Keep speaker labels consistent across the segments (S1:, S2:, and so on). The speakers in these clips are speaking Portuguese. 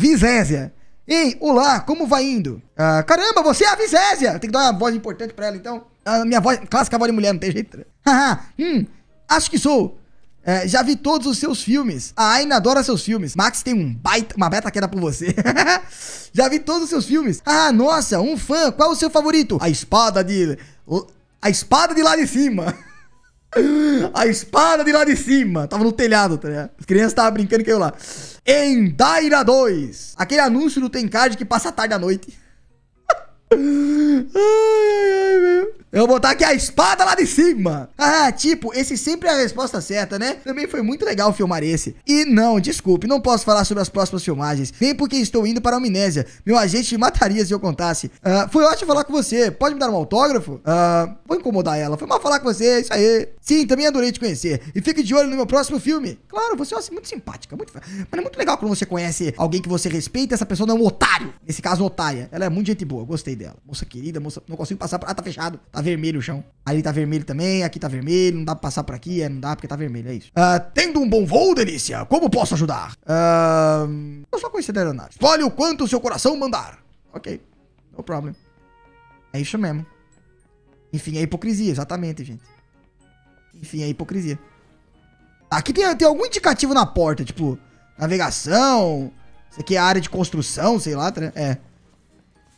S1: Vizésia, Ei, olá, como vai indo? Ah, caramba, você é a Visésia! Tem que dar uma voz importante pra ela, então. A minha voz, clássica voz de mulher, não tem jeito. Haha, hum, acho que sou. É, já vi todos os seus filmes. A Aina adora seus filmes. Max tem um baita, uma beta queda por você. já vi todos os seus filmes. Ah, nossa, um fã. Qual é o seu favorito? A espada de. A espada de lá de cima. A espada de lá de cima. Tava no telhado, tá ligado? As crianças estavam brincando e caiu lá. Em Daira 2. Aquele anúncio do Tenkard que passa a tarde à noite. ai, ai, ai, meu. Eu vou botar aqui a espada lá de cima. Ah, tipo, esse sempre é a resposta certa, né? Também foi muito legal filmar esse. E não, desculpe, não posso falar sobre as próximas filmagens, nem porque estou indo para a amnésia. Meu agente mataria se eu contasse. Ah, foi ótimo falar com você. Pode me dar um autógrafo? Ah, vou incomodar ela. Foi mal falar com você, isso aí. Sim, também adorei te conhecer. E fique de olho no meu próximo filme. Claro, você é uma, muito simpática, muito... Mas é muito legal quando você conhece alguém que você respeita, essa pessoa não é um otário. Nesse caso, otária. Ela é muito gente boa, gostei dela. Moça querida, moça... Não consigo passar... Ah, tá fechado. Tá Tá vermelho o chão. Ali tá vermelho também, aqui tá vermelho, não dá pra passar por aqui, é, não dá porque tá vermelho, é isso. Uh, tendo um bom voo, delícia, como posso ajudar? Uh, ah, eu só conheci a aeronave. Escolhe o quanto seu coração mandar. Ok, no problem. É isso mesmo. Enfim, é hipocrisia, exatamente, gente. Enfim, é hipocrisia. Aqui tem, tem algum indicativo na porta, tipo, navegação, isso aqui é área de construção, sei lá, é.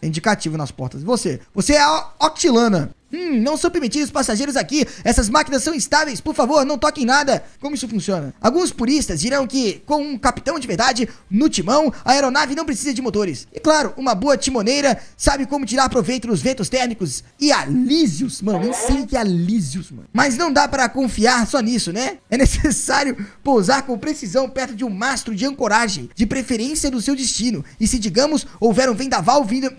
S1: Indicativo nas portas. Você, você é a Octilana. Hum, não são permitidos passageiros aqui. Essas máquinas são instáveis. Por favor, não toquem nada. Como isso funciona? Alguns puristas dirão que, com um capitão de verdade no timão, a aeronave não precisa de motores. E claro, uma boa timoneira sabe como tirar proveito dos ventos térmicos e alísios. Mano, nem sei que é alísios, mano. Mas não dá para confiar só nisso, né? É necessário pousar com precisão perto de um mastro de ancoragem, de preferência do seu destino. E se, digamos, houver um vendaval vindo...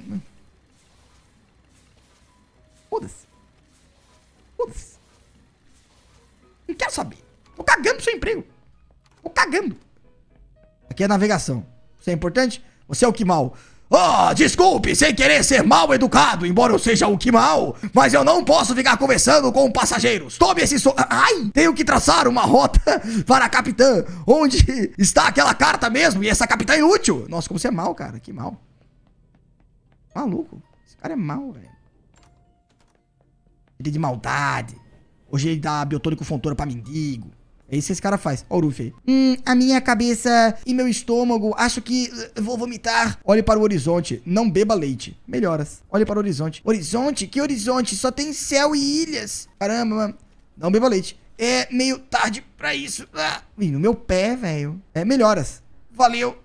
S1: Foda-se. Foda-se. Não quero saber. Tô cagando pro seu emprego. Tô cagando. Aqui é navegação. Isso é importante? Você é o que mal. Oh, desculpe, sem querer ser mal educado, embora eu seja o que mal, mas eu não posso ficar conversando com passageiros. Tome esse so... Ai! Tenho que traçar uma rota para a capitã, onde está aquela carta mesmo, e essa capitã é inútil. Nossa, como você é mal, cara, que mal. Maluco, esse cara é mal, velho. Ele é de maldade. Hoje ele dá biotônico fontora pra mendigo. É isso que esse cara faz. Ó o Ruffy aí. Hum, a minha cabeça e meu estômago, acho que uh, vou vomitar. Olhe para o horizonte, não beba leite. Melhoras. Olhe para o horizonte. Horizonte? Que horizonte? Só tem céu e ilhas. Caramba, mano. Não beba leite. É meio tarde pra isso. Ah. Ih, no meu pé, velho. É, melhoras. Valeu.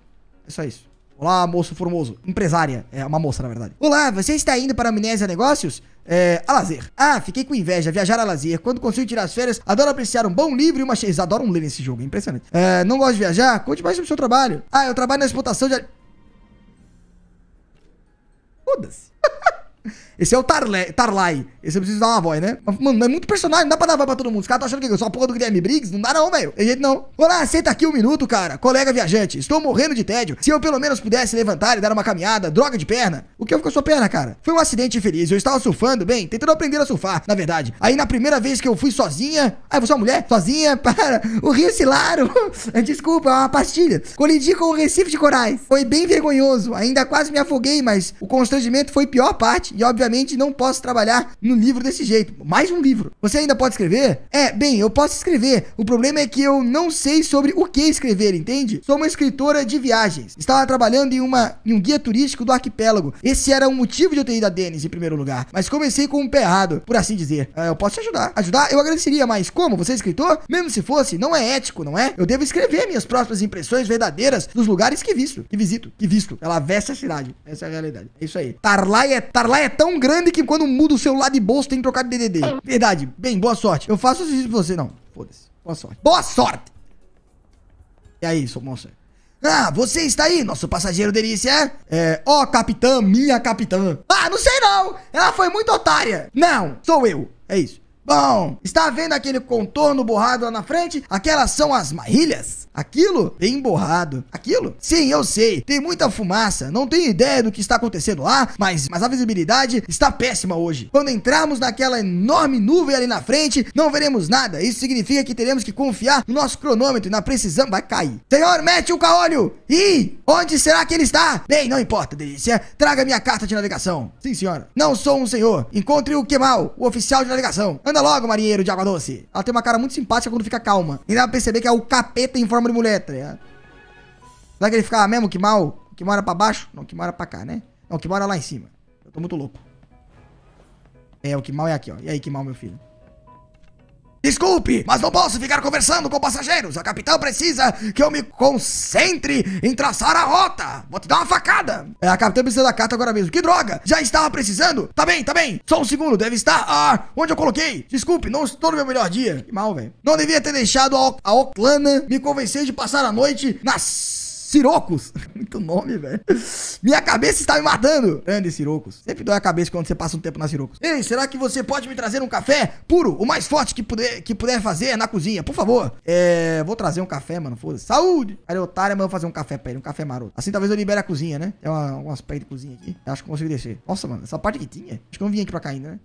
S1: É só isso. Olá, moço formoso. Empresária. É uma moça, na verdade. Olá, você está indo para Amnésia Negócios? É, a lazer. Ah, fiquei com inveja. Viajar a lazer. Quando consigo tirar as férias, adoro apreciar um bom livro e uma cheia. Adoram ler nesse jogo, é impressionante. É, não gosto de viajar? Conte mais sobre o seu trabalho. Ah, eu trabalho na exportação de... Foda-se. Esse é o Tarle, Tarlai. Esse eu preciso dar uma voz, né? Mano, é muito personagem, não dá pra dar voz pra todo mundo. Os caras estão achando que eu sou a porra do Guilherme Briggs? Não dá não, velho. Tem jeito não. Olá, aceita aqui um minuto, cara. Colega viajante, estou morrendo de tédio. Se eu pelo menos pudesse levantar e dar uma caminhada, droga de perna. O que houve com a sua perna, cara? Foi um acidente infeliz. Eu estava surfando, bem, tentando aprender a surfar, na verdade. Aí na primeira vez que eu fui sozinha... Ah, você é uma mulher? Sozinha? Para. O Rio Silaro. Desculpa, é uma pastilha. Colidi com o Recife de Corais. Foi bem vergonhoso. Ainda quase me afoguei, mas o constrangimento foi pior parte. E obviamente não posso trabalhar no livro desse jeito. Mais um livro. Você ainda pode escrever? É, bem, eu posso escrever. O problema é que eu não sei sobre o que escrever, entende? Sou uma escritora de viagens. Estava trabalhando em, uma, em um guia turístico do arquipélago. Esse era o motivo de eu ter ido a Denis em primeiro lugar. Mas comecei com um pé errado, por assim dizer. É, eu posso te ajudar. Ajudar? Eu agradeceria, mas como? Você é escritor? Mesmo se fosse, não é ético, não é? Eu devo escrever minhas próprias impressões verdadeiras dos lugares que visto. Que visito. Que visto. Ela veste a cidade. Essa é a realidade. É isso aí. Tarlai é, é é tão grande que quando muda o celular de bolso tem que trocar de DDD. Verdade. Bem, boa sorte. Eu faço isso pra você. Não, foda-se. Boa sorte. Boa sorte! E aí, sou moça? Ah, você está aí, nosso passageiro delícia? É, é ó oh, capitã, minha capitã. Ah, não sei não. Ela foi muito otária. Não, sou eu. É isso. Bom, está vendo aquele contorno borrado lá na frente? Aquelas são as marrilhas? Aquilo bem borrado. Aquilo? Sim, eu sei. Tem muita fumaça. Não tenho ideia do que está acontecendo lá, mas, mas a visibilidade está péssima hoje. Quando entrarmos naquela enorme nuvem ali na frente, não veremos nada. Isso significa que teremos que confiar no nosso cronômetro e na precisão. Vai cair. Senhor, mete o caolho! Ih! Onde será que ele está? Bem, não importa, delícia. Traga minha carta de navegação. Sim, senhora. Não sou um senhor. Encontre o Kemal, o oficial de navegação. Anda logo, marinheiro de água doce. Ela tem uma cara muito simpática quando fica calma. E dá pra perceber que é o capeta em forma de mulher, tá ligado? Será que ele ficava mesmo que mal? Que mora pra baixo? Não, que mora pra cá, né? Não, que mora lá em cima. Eu tô muito louco. É, o que mal é aqui, ó. E aí, que mal, meu filho? Desculpe, mas não posso ficar conversando com passageiros. A capitã precisa que eu me concentre em traçar a rota. Vou te dar uma facada. É, a capitã precisa da carta agora mesmo. Que droga! Já estava precisando? Tá bem, tá bem. Só um segundo, deve estar. Ah, onde eu coloquei? Desculpe, não estou no meu melhor dia. Que mal, velho. Não devia ter deixado a, o a Oclana me convencer de passar a noite nas Sirocos. Muito nome, velho. Minha cabeça está me matando. Grande Sirocos. Sempre dói a cabeça quando você passa um tempo na Sirocos. Ei, será que você pode me trazer um café puro? O mais forte que puder, que puder fazer é na cozinha, por favor. É, vou trazer um café, mano. Foda-se. Saúde. Cara, otário, mas vou fazer um café pra ele. Um café maroto. Assim talvez eu libere a cozinha, né? Tem é uma, pés de cozinha aqui. Eu acho que consigo descer. Nossa, mano. Essa parte que tinha. Acho que eu não vim aqui pra cá ainda, né?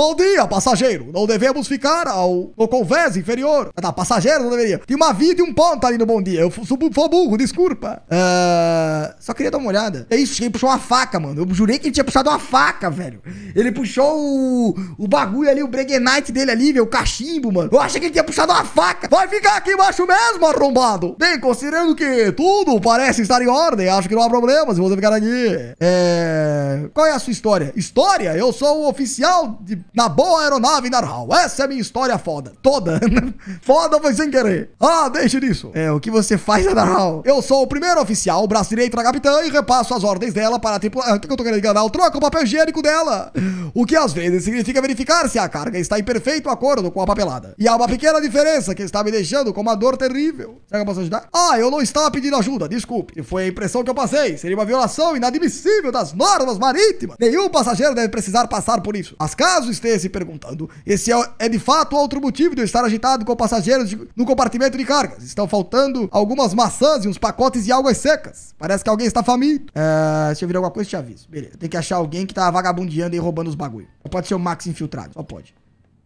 S1: Bom dia, passageiro. Não devemos ficar ao, no convés inferior. Ah, tá, passageiro não deveria. Tem uma vida e um ponto ali no bom dia. Eu subo, for burro, desculpa. Uh, só queria dar uma olhada. É isso, ele puxou uma faca, mano. Eu jurei que ele tinha puxado uma faca, velho. Ele puxou o, o bagulho ali, o Breguenite dele ali, velho, o cachimbo, mano. Eu achei que ele tinha puxado uma faca. Vai ficar aqui embaixo mesmo, arrombado. Bem, considerando que tudo parece estar em ordem, acho que não há problema se você ficar aqui. É... Qual é a sua história? História? Eu sou o oficial de na boa aeronave normal. Essa é a minha história foda. Toda. foda foi sem querer. Ah, deixe disso. É, o que você faz é normal. Eu sou o primeiro oficial, braço direito da capitã e repasso as ordens dela para a tripulação. Ah, que eu tô querendo enganar? Eu troco o papel higiênico dela. O que às vezes significa verificar se a carga está em perfeito acordo com a papelada. E há uma pequena diferença que está me deixando com uma dor terrível. Será que eu posso ajudar? Ah, eu não estava pedindo ajuda, desculpe. Foi a impressão que eu passei. Seria uma violação inadmissível das normas marítimas. Nenhum passageiro deve precisar passar por isso. Mas caso tristeza e perguntando: esse é, é de fato outro motivo de eu estar agitado com passageiros de, no compartimento de cargas. Estão faltando algumas maçãs e uns pacotes de águas secas. Parece que alguém está faminto. Uh, é, se eu virar alguma coisa, eu te aviso. Beleza. Tem que achar alguém que está vagabundeando e roubando os bagulho. pode ser o Max infiltrado. Só pode.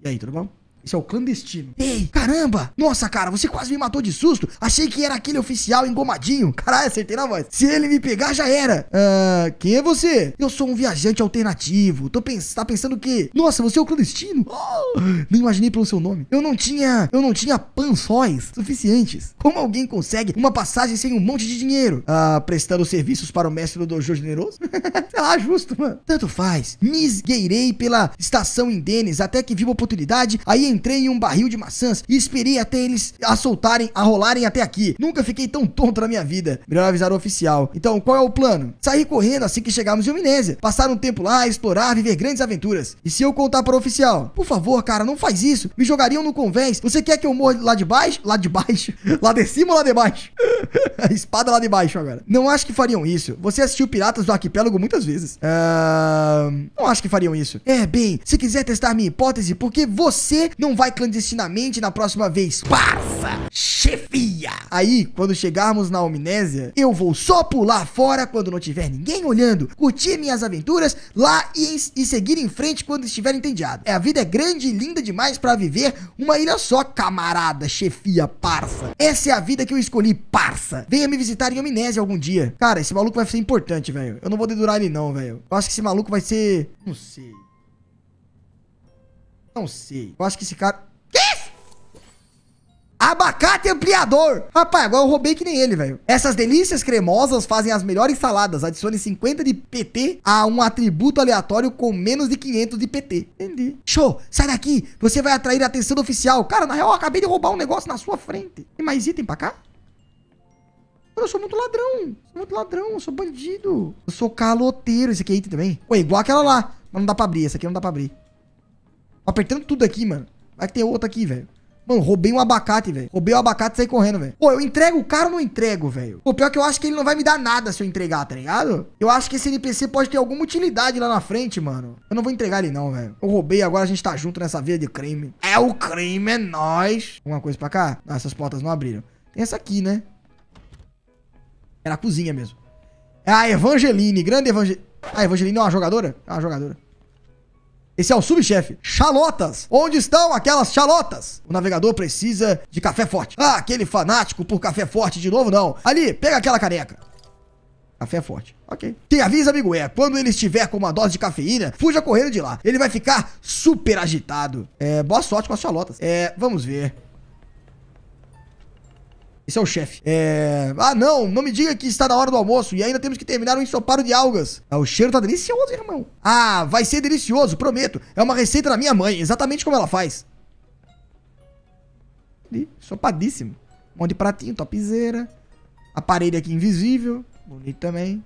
S1: E aí, tudo bom? Isso é o clandestino. Ei, caramba! Nossa, cara, você quase me matou de susto. Achei que era aquele oficial engomadinho. Caralho, acertei na voz. Se ele me pegar, já era. Ah, quem é você? Eu sou um viajante alternativo. Tô pens tá pensando que... Nossa, você é o clandestino? Oh, nem imaginei pelo seu nome. Eu não tinha... Eu não tinha pançóis suficientes. Como alguém consegue uma passagem sem um monte de dinheiro? Ah, prestando serviços para o mestre do dojo generoso? Sei lá, justo, mano. Tanto faz. Me esgueirei pela estação em Denis até que vi uma oportunidade. Aí entrei em um barril de maçãs e esperei até eles a soltarem, a rolarem até aqui. Nunca fiquei tão tonto na minha vida. Melhor avisar o oficial. Então, qual é o plano? Sair correndo assim que chegarmos em Minézia, Passar um tempo lá, explorar, viver grandes aventuras. E se eu contar para o oficial? Por favor, cara, não faz isso. Me jogariam no convés. Você quer que eu morra lá de baixo? Lá de baixo? lá de cima ou lá de baixo? a espada lá de baixo agora. Não acho que fariam isso. Você assistiu Piratas do Arquipélago muitas vezes. Uh... Não acho que fariam isso. É, bem, se quiser testar minha hipótese, porque você não não vai clandestinamente na próxima vez. Passa! Chefia! Aí, quando chegarmos na Omnésia, eu vou só pular fora quando não tiver ninguém olhando, curtir minhas aventuras lá e, e seguir em frente quando estiver entediado. É, a vida é grande e linda demais para viver uma ilha só, camarada, chefia, parça. Essa é a vida que eu escolhi, parça. Venha me visitar em Omnésia algum dia. Cara, esse maluco vai ser importante, velho. Eu não vou dedurar ele não, velho. Eu acho que esse maluco vai ser... Não sei. Não sei. Eu acho que esse cara... Que isso? Abacate ampliador. Rapaz, agora eu roubei que nem ele, velho. Essas delícias cremosas fazem as melhores saladas. Adicione 50 de PT a um atributo aleatório com menos de 500 de PT. Entendi. Show, sai daqui. Você vai atrair a atenção do oficial. Cara, na real, eu acabei de roubar um negócio na sua frente. Tem mais item pra cá? Eu sou muito ladrão. Sou muito ladrão. Eu sou bandido. Eu sou caloteiro. Esse aqui é item também. Ué, igual aquela lá. Mas não dá pra abrir. Essa aqui não dá pra abrir. Apertando tudo aqui, mano. Vai que tem aqui, velho. Mano, roubei um abacate, velho. Roubei o um abacate e saí correndo, velho. Pô, eu entrego o cara ou não entrego, velho? Pô, pior que eu acho que ele não vai me dar nada se eu entregar, tá ligado? Eu acho que esse NPC pode ter alguma utilidade lá na frente, mano. Eu não vou entregar ele não, velho. Eu roubei, agora a gente tá junto nessa vida de crime. É o crime, é nós. Alguma coisa pra cá? Ah, essas portas não abriram. Tem essa aqui, né? Era a cozinha mesmo. É ah, a Evangeline, grande Evangeline. A ah, Evangeline é uma jogadora? É uma jogadora. Esse é o subchefe. Chalotas. Onde estão aquelas chalotas? O navegador precisa de café forte. Ah, aquele fanático por café forte de novo, não. Ali, pega aquela caneca. Café forte. Ok. Quem avisa, amigo, é quando ele estiver com uma dose de cafeína, fuja correndo de lá. Ele vai ficar super agitado. É, boa sorte com as chalotas. É, vamos ver. Esse é o chefe. É... Ah, não, não me diga que está na hora do almoço e ainda temos que terminar um ensopado de algas. Ah, o cheiro tá delicioso, irmão. Ah, vai ser delicioso, prometo. É uma receita da minha mãe, exatamente como ela faz. Ali, ensopadíssimo. Um monte de pratinho, topzera. Aparelho aqui invisível, bonito também.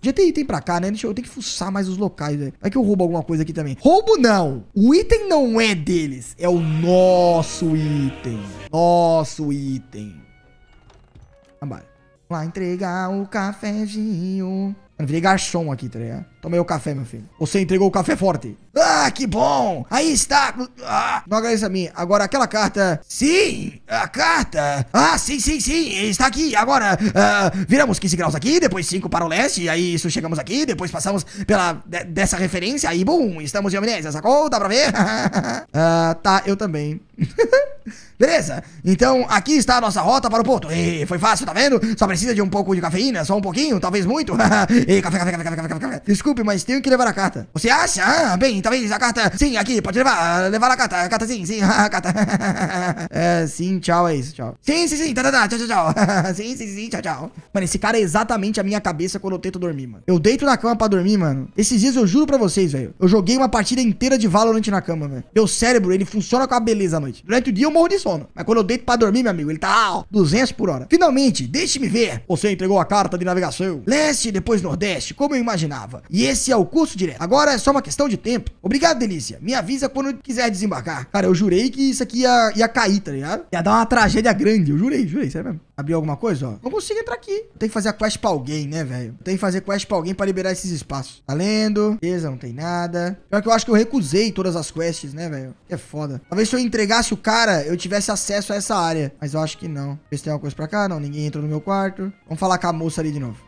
S1: GTA tem pra cá, né? Deixa eu, eu tenho que fuçar mais os locais, velho. Vai que eu roubo alguma coisa aqui também. Roubo não! O item não é deles. É o nosso item. Nosso item. Vambora. Lá entregar o cafezinho. Eu virei garçom aqui, tá ligado? Tomei o café, meu filho. Você entregou o café forte. Ah, que bom! Aí está! Ah, não agradeça a mim. Agora, aquela carta. Sim! A carta! Ah, sim, sim, sim! Está aqui! Agora, ah, viramos 15 graus aqui, depois 5 para o leste, aí isso chegamos aqui, depois passamos pela de, dessa referência, aí, bum! Estamos em amnésia, sacou? Dá pra ver? ah, tá, eu também. Beleza? Então, aqui está a nossa rota para o porto. E foi fácil, tá vendo? Só precisa de um pouco de cafeína, só um pouquinho, talvez muito. Ei, café, café, café, café, café, café. Desculpe, mas tenho que levar a carta. Você acha? Ah, bem, então talvez então a carta. Sim, aqui, pode levar. Ah, levar a carta. A carta sim, sim, a carta. é, sim, tchau, é isso, tchau. Sim, sim, sim, tá, tá, tá, tchau, tchau, tchau. sim, sim, sim, tchau, tchau. Mano, esse cara é exatamente a minha cabeça quando eu tento dormir, mano. Eu deito na cama pra dormir, mano. Esses dias eu juro pra vocês, velho. Eu joguei uma partida inteira de Valorant na cama, velho. Meu cérebro, ele funciona com a beleza à noite. Durante o dia eu morro de sono. Mas quando eu deito pra dormir, meu amigo, ele tá ó, 200 por hora. Finalmente, deixe-me ver. Você entregou a carta de navegação. Leste, depois Nordeste, como eu imaginava. E esse é o curso direto. Agora é só uma questão de tempo. Obrigado, Delícia. Me avisa quando quiser desembarcar. Cara, eu jurei que isso aqui ia, ia cair, tá ligado? Ia dar uma tragédia grande. Eu jurei, jurei, sério mesmo. Abriu alguma coisa, ó. Não consigo entrar aqui. Tem que fazer a quest pra alguém, né, velho? Tem que fazer quest pra alguém pra liberar esses espaços. Tá lendo? Beleza, não tem nada. Pior que eu acho que eu recusei todas as quests, né, velho? É foda. Talvez se eu entregasse o cara, eu tivesse acesso a essa área. Mas eu acho que não. Deixa eu ver se tem alguma coisa pra cá. Não, ninguém entrou no meu quarto. Vamos falar com a moça ali de novo.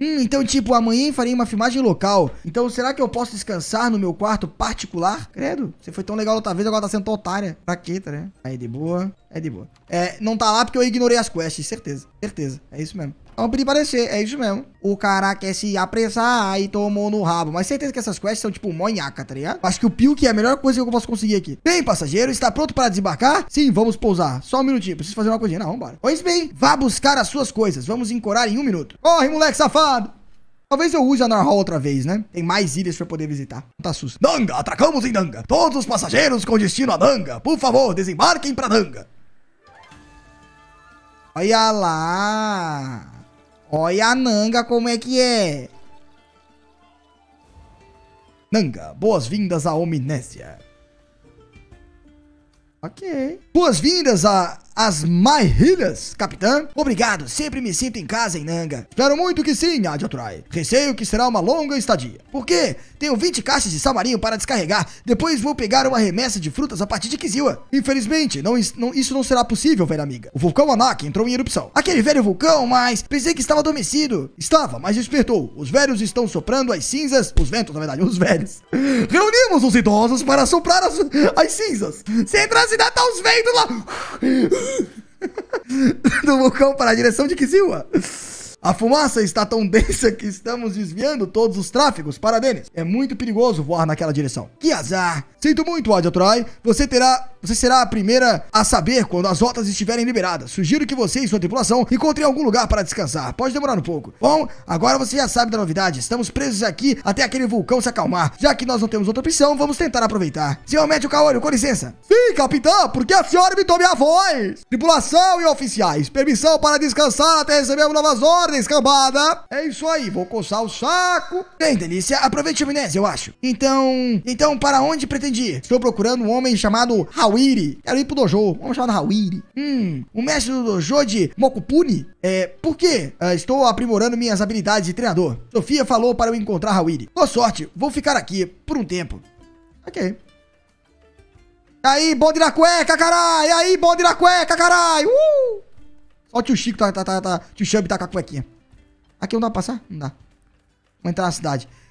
S1: Hum, então, tipo, amanhã farei uma filmagem local. Então, será que eu posso descansar no meu quarto particular? Credo, você foi tão legal outra vez, agora tá sendo tão otária. Pra quê, tá, né? Aí, de boa. É de boa. É, não tá lá porque eu ignorei as quests, certeza. Certeza, é isso mesmo. Então, pedir parecer, é isso mesmo. O cara quer se apressar, aí tomou no rabo. Mas certeza que essas quests são tipo monhaca, tá ligado? Acho que o que é a melhor coisa que eu posso conseguir aqui. Bem, passageiro, está pronto para desembarcar? Sim, vamos pousar. Só um minutinho, preciso fazer uma coisinha. Não, vambora. Pois bem, vá buscar as suas coisas. Vamos encorar em um minuto. Corre, moleque safado roubado. Talvez eu use a Narhal outra vez, né? Tem mais ilhas pra poder visitar. Não tá susto. Nanga, atracamos em Nanga. Todos os passageiros com destino a Nanga, por favor, desembarquem pra Nanga. Olha lá. Olha a Nanga como é que é. Nanga, boas-vindas à Omnésia. Ok. Boas-vindas a as Marilhas, capitã? Obrigado, sempre me sinto em casa em Nanga. Espero muito que sim, Adjaturai. Receio que será uma longa estadia. Por quê? Tenho 20 caixas de samarinho para descarregar, depois vou pegar uma remessa de frutas a partir de Kiziwa. Infelizmente, não, não, isso não será possível, velha amiga. O vulcão Anak entrou em erupção. Aquele velho vulcão, mas pensei que estava adormecido. Estava, mas despertou. Os velhos estão soprando as cinzas, os ventos, na verdade, os velhos. Reunimos os idosos para soprar as, as cinzas. Sem trazer tá os ventos lá. do vulcão para a direção de Kizilwa. A fumaça está tão densa que estamos desviando todos os tráfegos para Denis. É muito perigoso voar naquela direção. Que azar! Sinto muito, Adiotrai. Você terá. Você será a primeira a saber quando as rotas estiverem liberadas. Sugiro que você e sua tripulação encontrem algum lugar para descansar. Pode demorar um pouco. Bom, agora você já sabe da novidade. Estamos presos aqui até aquele vulcão se acalmar. Já que nós não temos outra opção, vamos tentar aproveitar. Senhor Médio Caolho, com licença. Sim, capitão, por que a senhora tome minha voz? Tripulação e oficiais, permissão para descansar até recebermos novas ordens descambada. É isso aí, vou coçar o saco. Bem, delícia, aproveite a amnésia, eu acho. Então, então para onde pretendi Estou procurando um homem chamado Hawiri. Quero ir pro dojo, vamos chamar Hawiri. Hum, o mestre do dojo de Mokupuni? É, por quê? Uh, estou aprimorando minhas habilidades de treinador. Sofia falou para eu encontrar Hawiri. Boa sorte, vou ficar aqui por um tempo. Ok. Aí, bonde na cueca, caralho! Aí, bonde na cueca, caralho! Uh! olha o tio Chico, tá, tá, tá, tá. Tio Chub tá com a cuequinha. Aqui não dá pra passar? Não dá. Vou entrar na cidade.